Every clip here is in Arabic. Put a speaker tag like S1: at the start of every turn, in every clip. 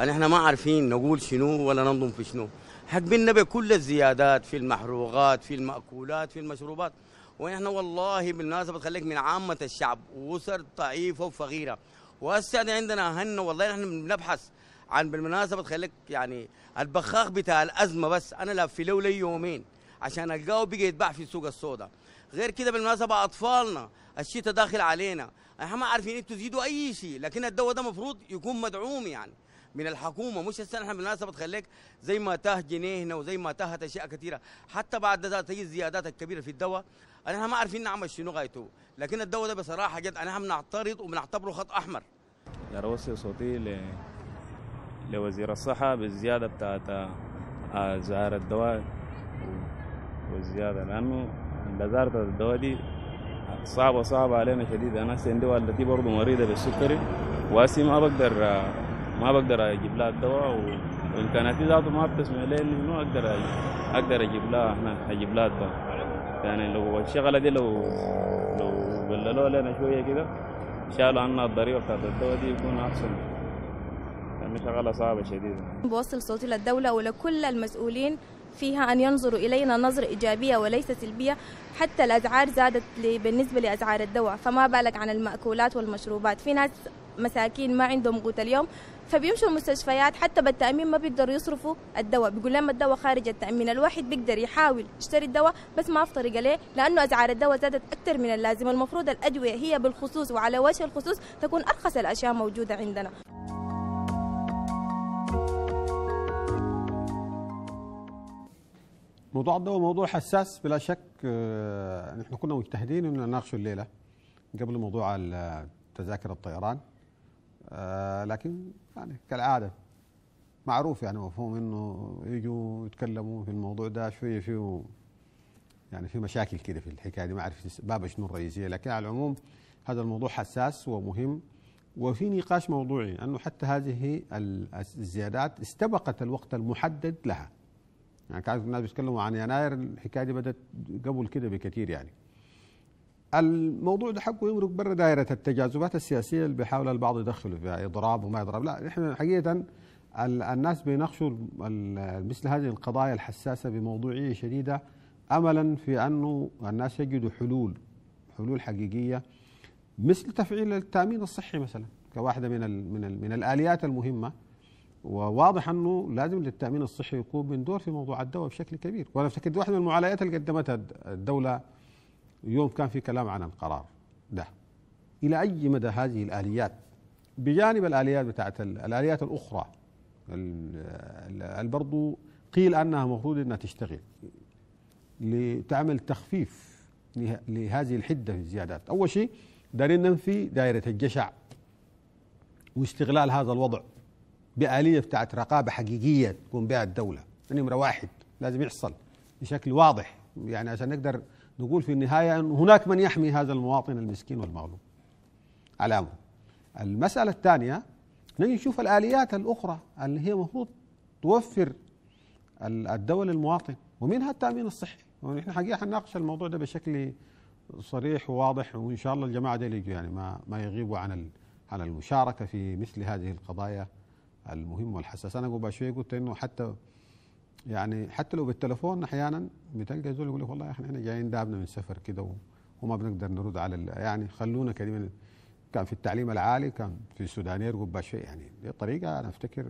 S1: أنا احنا ما عارفين نقول شنو ولا ننظم في شنو حق بالنبي كل الزيادات في المحروقات في المأكولات في المشروبات ونحن والله بالمناسبة خليك من عامة الشعب وأسر ضعيفة وفقيرة وأسعد عندنا أهلنا والله نحن بنبحث عن بالمناسبة خليك يعني البخاخ بتاع الأزمة بس أنا لا له لولا يومين عشان ألقاه بقى يتباع في السوق السوداء غير كده بالمناسبة أطفالنا الشتاء داخل علينا احنا ما عارفين انتوا تزيدوا اي شيء لكن الدواء ده المفروض يكون مدعوم يعني من الحكومه مش هسه نحن بالمناسبه تخليك زي ما تاه جنيه هنا وزي ما تاهت اشياء كثيره حتى بعد ذات تجي الزيادات الكبيره في الدواء انا ما عارفين نعمل شنو غايته لكن الدواء ده بصراحه جد انا بنعترض وبنعتبره خط احمر
S2: اقدر اوصي صوتي ل... لوزير الصحه بالزياده بتاعت آه، زهر الدواء والزياده لانه بزاره الدواء دي صعبه صعبه علينا شديد انا عندي والدتي برضه مريضه بالسكري واسي ما بقدر آه، ما بقدر اجيب لها الدواء وامكاناتي ذاته ما بتسمح لي انه اقدر أجيب. اقدر اجيب لها هنا اجيب لها الدواء يعني لو الشغله دي لو لو بللوها لنا شويه كده شالوا عنا الضريبه بتاعت الدواء دي يكون احسن يعني شغله صعبه شديده
S3: بوصل صوتي للدوله ولكل المسؤولين فيها أن ينظروا إلينا نظرة إيجابية وليس سلبية حتى الأسعار زادت بالنسبة لأسعار الدواء فما بالك عن المأكولات والمشروبات في ناس مساكين ما عندهم قوت اليوم فبيمشوا المستشفيات حتى بالتامين ما بيقدروا يصرفوا الدواء بيقول لهم الدواء خارج التامين الواحد بيقدر يحاول يشتري الدواء بس ما في طريقه ليه لانه اسعار الدواء زادت اكثر من اللازم المفروض الادويه هي بالخصوص وعلى وجه الخصوص تكون ارخص الاشياء موجوده عندنا
S4: موضوع الدواء موضوع حساس بلا شك آه، نحن كنا مجتهدين ان نناقشه الليله قبل موضوع تذاكر الطيران آه، لكن يعني كالعاده معروف يعني مفهوم انه يجوا يتكلموا في الموضوع ده شويه فيه يعني في مشاكل كده في الحكايه دي ما اعرف باب شنو الرئيسيه لكن على العموم هذا الموضوع حساس ومهم وفي نقاش موضوعي انه حتى هذه الزيادات استبقت الوقت المحدد لها يعني كان الناس بيتكلموا عن يناير الحكايه دي بدات قبل كده بكثير يعني الموضوع ده حقه يمرق بره دائرة التجاذبات السياسية اللي بيحاول البعض يدخله فيها إضراب وما إضراب لا نحن حقيقة الناس بيناقشوا مثل هذه القضايا الحساسة بموضوعية شديدة أملا في أنه الناس يجدوا حلول حلول حقيقية مثل تفعيل التأمين الصحي مثلا كواحدة من الـ من الـ من الآليات المهمة وواضح انه لازم للتامين الصحي يقوم من دور في موضوع الدواء بشكل كبير وانا افتكر واحده من المعاليات اللي قدمتها الدوله اليوم كان في كلام عن القرار ده الى اي مدى هذه الاليات بجانب الاليات بتاعت الاليات الاخرى اللي برضو قيل انها المفروض انها تشتغل لتعمل تخفيف لهذه الحده في الزيادات اول شيء دارين ننفي دائره الجشع واستغلال هذا الوضع بآلية بتاعت رقابة حقيقية تقوم بها الدولة نمرة واحد لازم يحصل بشكل واضح يعني عشان نقدر نقول في النهاية أن هناك من يحمي هذا المواطن المسكين والمغلوب على أمره المسألة الثانية نجي نشوف الآليات الأخرى اللي هي المفروض توفر الدولة للمواطن ومنها التأمين الصحي ونحن حقيقة حنناقش الموضوع ده بشكل صريح وواضح وإن شاء الله الجماعة دي يجوا يعني ما ما يغيبوا عن عن المشاركة في مثل هذه القضايا المهمة والحساسة أنا قبل شوية قلت إنه حتى يعني حتى لو بالتليفون احيانا بتلقى زول يقول لك والله احنا احنا جايين دابنا من سفر كده وما بنقدر نرد على يعني خلونا كلمه كان في التعليم العالي كان في السودان يرقب شيء يعني دي طريقه انا افتكر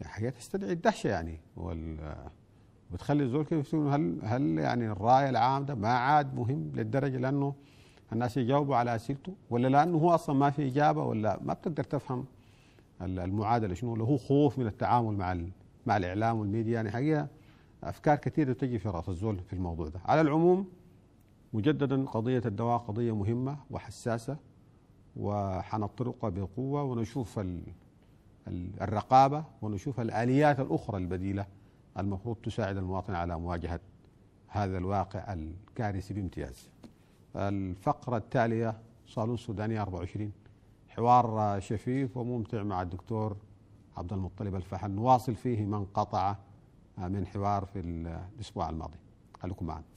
S4: يعني حاجه تستدعي الدهشه يعني وال بتخلي الزول كيف هل هل يعني الراي العام ده ما عاد مهم للدرجه لانه الناس يجاوبوا على اسئلته ولا لانه هو اصلا ما في اجابه ولا ما بتقدر تفهم المعادله شنو هو خوف من التعامل مع مع الاعلام والميديا يعني حقيقه افكار كثيره تجي في راس الزول في الموضوع ده على العموم مجددا قضيه الدواء قضيه مهمه وحساسه وحنطرقها بقوه ونشوف ال الرقابه ونشوف الاليات الاخرى البديله المفروض تساعد المواطن على مواجهه هذا الواقع الكارثي بامتياز. الفقره التاليه صالون السوداني 24 حوار شفيف وممتع مع الدكتور عبد المطلب الفحل نواصل فيه ما انقطع آه، من حوار في الأسبوع الماضي خليكم معنا